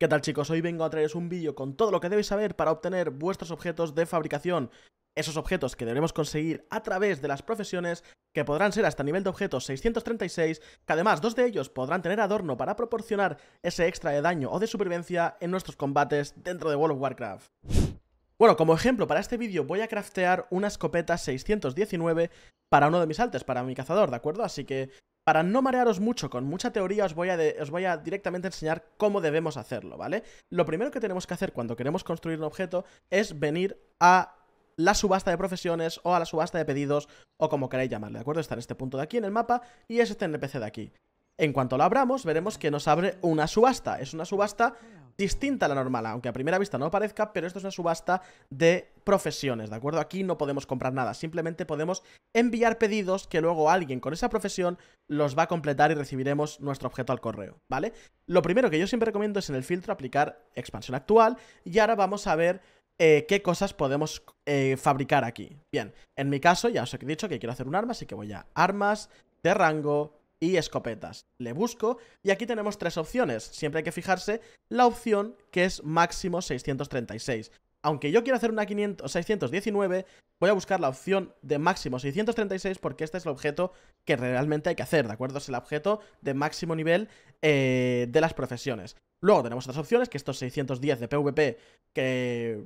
¿Qué tal chicos? Hoy vengo a traeros un vídeo con todo lo que debéis saber para obtener vuestros objetos de fabricación. Esos objetos que debemos conseguir a través de las profesiones, que podrán ser hasta nivel de objetos 636, que además dos de ellos podrán tener adorno para proporcionar ese extra de daño o de supervivencia en nuestros combates dentro de World of Warcraft. Bueno, como ejemplo para este vídeo voy a craftear una escopeta 619 para uno de mis altes, para mi cazador, ¿de acuerdo? Así que para no marearos mucho con mucha teoría, os voy, a os voy a directamente enseñar cómo debemos hacerlo, ¿vale? Lo primero que tenemos que hacer cuando queremos construir un objeto es venir a la subasta de profesiones o a la subasta de pedidos o como queráis llamarle, ¿de acuerdo? Está en este punto de aquí en el mapa y es este NPC de aquí. En cuanto lo abramos, veremos que nos abre una subasta. Es una subasta distinta a la normal, aunque a primera vista no parezca, pero esto es una subasta de profesiones, ¿de acuerdo? Aquí no podemos comprar nada, simplemente podemos enviar pedidos que luego alguien con esa profesión los va a completar y recibiremos nuestro objeto al correo, ¿vale? Lo primero que yo siempre recomiendo es en el filtro aplicar expansión actual y ahora vamos a ver eh, qué cosas podemos eh, fabricar aquí. Bien, en mi caso ya os he dicho que quiero hacer un arma, así que voy a armas de rango y escopetas. Le busco y aquí tenemos tres opciones. Siempre hay que fijarse la opción que es máximo 636. Aunque yo quiero hacer una 500, 619, voy a buscar la opción de máximo 636 porque este es el objeto que realmente hay que hacer, ¿de acuerdo? Es el objeto de máximo nivel eh, de las profesiones. Luego tenemos otras opciones, que estos 610 de PvP que,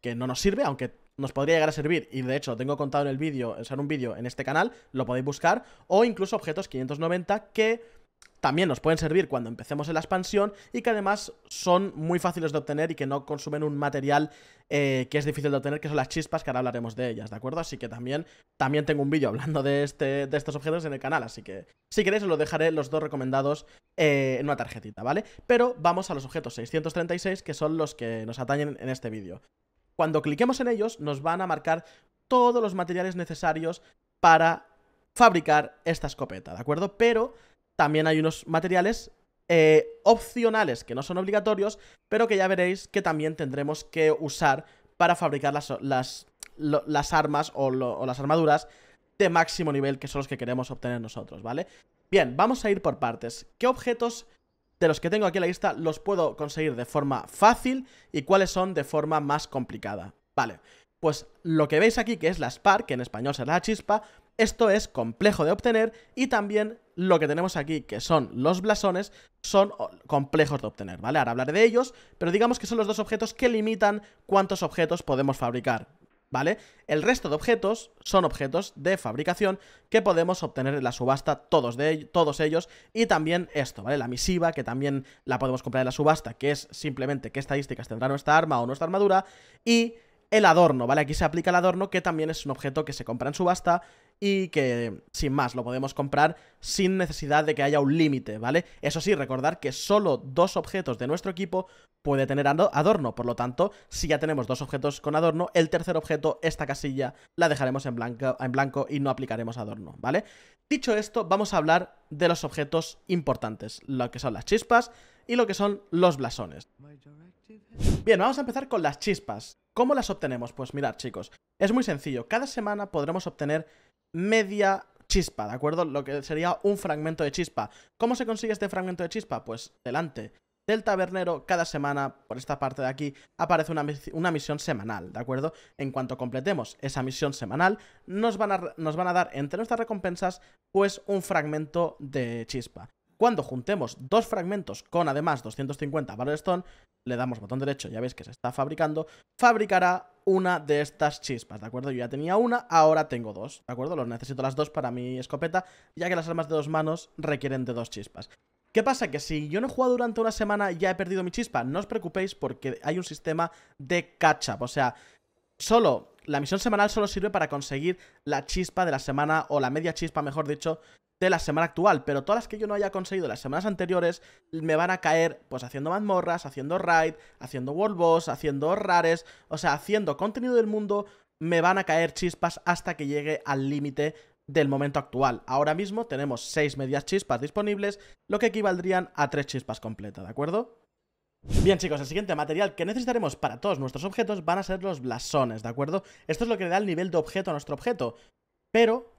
que no nos sirve, aunque nos podría llegar a servir, y de hecho tengo contado en el vídeo, en un vídeo en este canal, lo podéis buscar, o incluso objetos 590 que también nos pueden servir cuando empecemos en la expansión y que además son muy fáciles de obtener y que no consumen un material eh, que es difícil de obtener, que son las chispas, que ahora hablaremos de ellas, ¿de acuerdo? Así que también, también tengo un vídeo hablando de, este, de estos objetos en el canal, así que si queréis os lo dejaré los dos recomendados eh, en una tarjetita, ¿vale? Pero vamos a los objetos 636, que son los que nos atañen en este vídeo. Cuando cliquemos en ellos nos van a marcar todos los materiales necesarios para fabricar esta escopeta, ¿de acuerdo? Pero también hay unos materiales eh, opcionales que no son obligatorios, pero que ya veréis que también tendremos que usar para fabricar las, armas o, o las armaduras de máximo nivel que son los que queremos obtener nosotros, ¿vale? Bien, vamos a ir por partes. ¿Qué objetos de los que tengo aquí en la lista los puedo conseguir de forma fácil y cuáles son de forma más complicada. Vale, pues lo que veis aquí que es la Spark, que en español será la chispa, esto es complejo de obtener y también lo que tenemos aquí, que son los blasones, son complejos de obtener, ¿vale? Ahora hablaré de ellos, pero digamos que son los dos objetos que limitan cuántos objetos podemos fabricar. ¿vale? El resto de objetos son objetos de fabricación que podemos obtener en la subasta, todos, de, todos ellos, y también esto, ¿vale? La misiva, que también la podemos comprar en la subasta, que es simplemente qué estadísticas tendrá nuestra arma o nuestra armadura, y el adorno, ¿vale? Aquí se aplica el adorno, que también es un objeto que se compra en subasta y que sin más lo podemos comprar sin necesidad de que haya un límite, ¿vale? Eso sí, recordar que solo dos objetos de nuestro equipo puede tener adorno, por lo tanto, si ya tenemos dos objetos con adorno, el tercer objeto, esta casilla, la dejaremos en blanco, en blanco y no aplicaremos adorno, ¿vale? Dicho esto, vamos a hablar de los objetos importantes, lo que son las chispas y lo que son los blasones. Bien, vamos a empezar con las chispas. ¿Cómo las obtenemos? Pues mirad, chicos, es muy sencillo. Cada semana podremos obtener media chispa, ¿de acuerdo? Lo que sería un fragmento de chispa. ¿Cómo se consigue este fragmento de chispa? Pues delante del tabernero, cada semana, por esta parte de aquí, aparece una, misión semanal, ¿de acuerdo? En cuanto completemos esa misión semanal, nos van, a, nos van a dar entre nuestras recompensas, pues un fragmento de chispa. Cuando juntemos dos fragmentos con además 250 Valor Stone, le damos botón derecho, ya veis que se está fabricando, fabricará una de estas chispas, ¿de acuerdo? Yo ya tenía una, ahora tengo dos, ¿de acuerdo? Los necesito las dos para mi escopeta, ya que las armas de dos manos requieren de dos chispas. ¿Qué pasa? Que si yo no he jugado durante una semana ya he perdido mi chispa. No os preocupéis porque hay un sistema de catch-up. O sea, solo la misión semanal solo sirve para conseguir la chispa de la semana o la media chispa, mejor dicho, de la semana actual, pero todas las que yo no haya conseguido las semanas anteriores me van a caer pues haciendo mazmorras, haciendo raid, haciendo world boss, haciendo rares, o sea, haciendo contenido del mundo, me van a caer chispas hasta que llegue al límite del momento actual. Ahora mismo tenemos 6 medias chispas disponibles, lo que equivaldrían a 3 chispas completas, ¿de acuerdo? Bien chicos, el siguiente material que necesitaremos para todos nuestros objetos van a ser los blasones, ¿de acuerdo? Esto es lo que le da el nivel de objeto a nuestro objeto, pero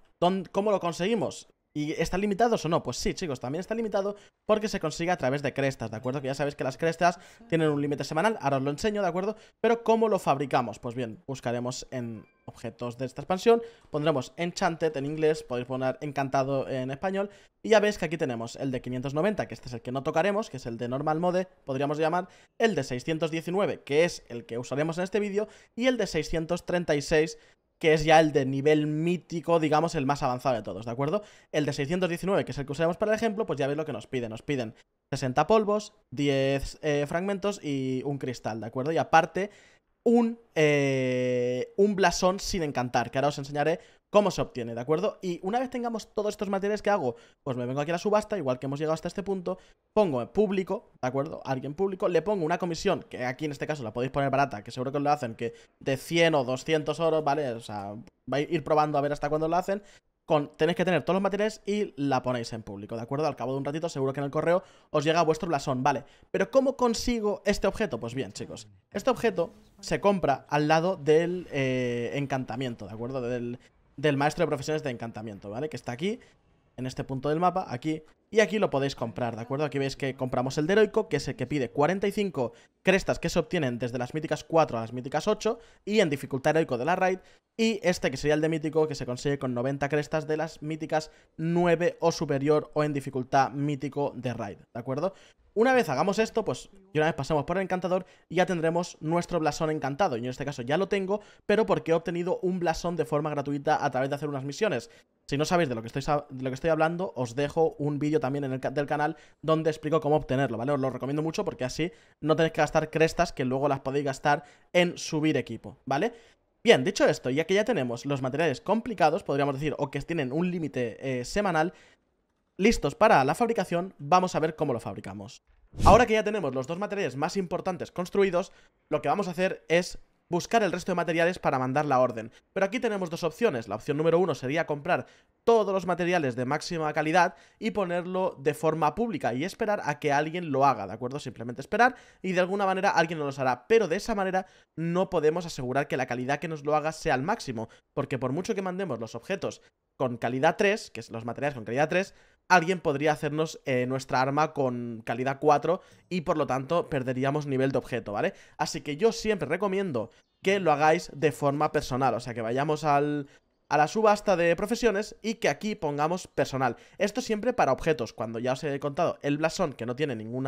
¿cómo lo conseguimos? ¿Y están limitados o no? Pues sí, chicos, también está limitado porque se consigue a través de crestas, ¿de acuerdo? Que ya sabéis que las crestas tienen un límite semanal, ahora os lo enseño, ¿de acuerdo? Pero ¿cómo lo fabricamos? Pues bien, buscaremos en objetos de esta expansión, pondremos Enchanted en inglés, podéis poner Encantado en español, y ya veis que aquí tenemos el de 590, que este es el que no tocaremos, que es el de Normal Mode, podríamos llamar, el de 619, que es el que usaremos en este vídeo, y el de 636, que es ya el de nivel mítico, digamos, el más avanzado de todos, ¿de acuerdo? El de 619, que es el que usaremos para el ejemplo, pues ya veis lo que nos piden. Nos piden 60 polvos, 10 eh, fragmentos y un cristal, ¿de acuerdo? Y aparte un, eh, un blasón sin encantar, que ahora os enseñaré cómo se obtiene, ¿de acuerdo? Y una vez tengamos todos estos materiales que hago, pues me vengo aquí a la subasta, igual que hemos llegado hasta este punto, pongo en público, ¿de acuerdo? Alguien público, le pongo una comisión, que aquí en este caso la podéis poner barata, que seguro que os lo hacen, que de 100 o 200 oros, ¿vale? O sea, vais a ir probando a ver hasta cuándo lo hacen, tenéis que tener todos los materiales y la ponéis en público, ¿de acuerdo? Al cabo de un ratito seguro que en el correo os llega vuestro blasón, ¿vale? Pero ¿cómo consigo este objeto? Pues bien, chicos, este objeto se compra al lado del eh, encantamiento, ¿de acuerdo? Del, del maestro de profesiones de encantamiento, ¿vale? Que está aquí, en este punto del mapa, aquí, y aquí lo podéis comprar, ¿de acuerdo? Aquí veis que compramos el de heroico, que es el que pide 45 crestas que se obtienen desde las míticas 4 a las míticas 8 y en dificultad heroico de la raid, y este que sería el de mítico que se consigue con 90 crestas de las míticas 9 o superior o en dificultad mítico de raid, ¿de acuerdo? Una vez hagamos esto, pues, y una vez pasamos por el encantador, ya tendremos nuestro blasón encantado. Y en este caso ya lo tengo, pero porque he obtenido un blasón de forma gratuita a través de hacer unas misiones. Si no sabéis de lo que estoy, hablando, os dejo un vídeo también en el, del canal donde explico cómo obtenerlo, ¿vale? Os lo recomiendo mucho porque así no tenéis que gastar crestas que luego las podéis gastar en subir equipo, ¿vale? Bien, dicho esto, ya que ya tenemos los materiales complicados, podríamos decir, o que tienen un límite eh, semanal, listos para la fabricación, vamos a ver cómo lo fabricamos. Ahora que ya tenemos los dos materiales más importantes construidos, lo que vamos a hacer es buscar el resto de materiales para mandar la orden. Pero aquí tenemos dos opciones. La opción número uno sería comprar todos los materiales de máxima calidad y ponerlo de forma pública y esperar a que alguien lo haga, ¿de acuerdo? Simplemente esperar y de alguna manera alguien nos lo hará, pero de esa manera no podemos asegurar que la calidad que nos lo haga sea al máximo, porque por mucho que mandemos los objetos con calidad 3, que es los materiales con calidad 3, alguien podría hacernos eh, nuestra arma con calidad 4 y por lo tanto perderíamos nivel de objeto, ¿vale? Así que yo siempre recomiendo que lo hagáis de forma personal, o sea, que vayamos al, a la subasta de profesiones y que aquí pongamos personal. Esto siempre para objetos, cuando ya os he contado el blasón que no tiene ningún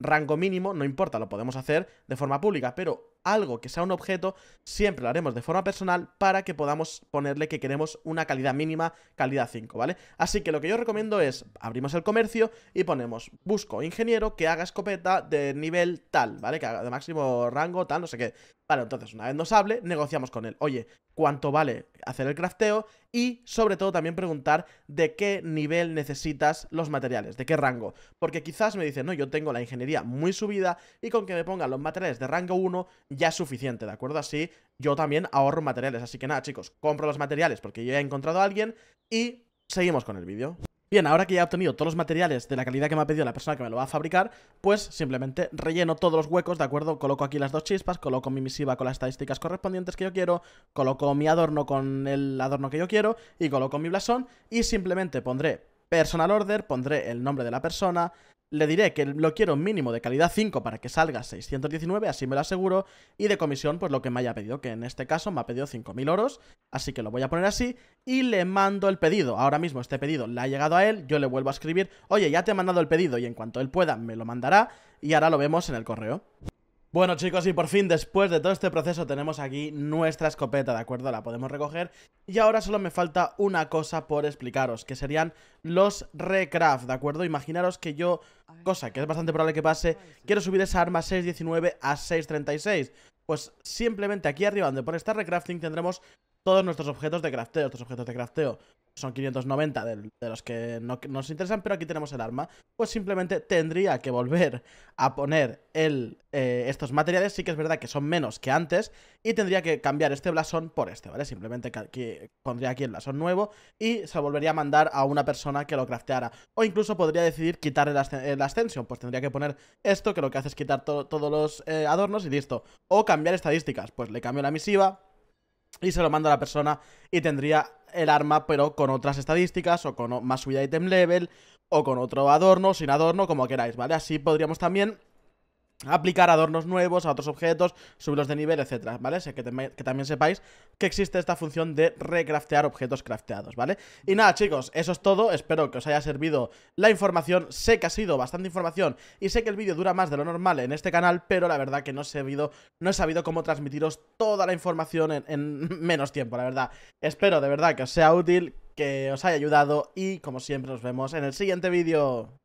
rango mínimo, no importa, lo podemos hacer de forma pública, pero algo que sea un objeto siempre lo haremos de forma personal para que podamos ponerle que queremos una calidad mínima, calidad 5, ¿vale? Así que lo que yo recomiendo es abrimos el comercio y ponemos busco ingeniero que haga escopeta de nivel tal, ¿vale? Que haga de máximo rango tal, no sé qué. Vale, entonces una vez nos hable, negociamos con él. Oye, cuánto vale hacer el crafteo y sobre todo también preguntar de qué nivel necesitas los materiales, de qué rango. Porque quizás me dicen, no, yo tengo la ingeniería muy subida y con que me pongan los materiales de rango 1 ya es suficiente, ¿de acuerdo? Así yo también ahorro materiales. Así que nada, chicos, compro los materiales porque yo ya he encontrado a alguien y seguimos con el vídeo. Bien, ahora que ya he obtenido todos los materiales de la calidad que me ha pedido la persona que me lo va a fabricar, pues simplemente relleno todos los huecos, ¿de acuerdo? Coloco aquí las dos chispas, coloco mi misiva con las estadísticas correspondientes que yo quiero, coloco mi adorno con el adorno que yo quiero y coloco mi blasón y simplemente pondré personal order, pondré el nombre de la persona, le diré que lo quiero mínimo de calidad 5 para que salga 619, así me lo aseguro, y de comisión pues lo que me haya pedido, que en este caso me ha pedido 5.000 oros, así que lo voy a poner así y le mando el pedido. Ahora mismo este pedido le ha llegado a él, yo le vuelvo a escribir, oye, ya te he mandado el pedido y en cuanto él pueda me lo mandará y ahora lo vemos en el correo. Bueno chicos, y por fin después de todo este proceso tenemos aquí nuestra escopeta, ¿de acuerdo? La podemos recoger y ahora solo me falta una cosa por explicaros, que serían los recraft, ¿de acuerdo? Imaginaros que yo, cosa que es bastante probable que pase, quiero subir esa arma 619 a 636. Pues simplemente aquí arriba donde por esta recrafting tendremos todos nuestros objetos de crafteo, estos objetos de crafteo son 590 de, los que no, nos interesan, pero aquí tenemos el arma, pues simplemente tendría que volver a poner el, eh, estos materiales, sí que es verdad que son menos que antes, y tendría que cambiar este blasón por este, ¿vale? Simplemente pondría aquí el blasón nuevo y se volvería a mandar a una persona que lo crafteara, o incluso podría decidir quitar el, ascension, pues tendría que poner esto, que lo que hace es quitar todos los eh, adornos y listo, o cambiar estadísticas, pues le cambio la misiva... Y se lo mando a la persona y tendría el arma, pero con otras estadísticas o con más subida de item level o con otro adorno, sin adorno, como queráis, ¿vale? Así podríamos también aplicar adornos nuevos a otros objetos, subirlos de nivel, etcétera, ¿vale? Sé que, también sepáis que existe esta función de recraftear objetos crafteados, ¿vale? Y nada, chicos, eso es todo, espero que os haya servido la información, sé que ha sido bastante información y sé que el vídeo dura más de lo normal en este canal, pero la verdad que no he sabido, no he sabido cómo transmitiros toda la información en, en menos tiempo, la verdad. Espero de verdad que os sea útil, que os haya ayudado y como siempre nos vemos en el siguiente vídeo.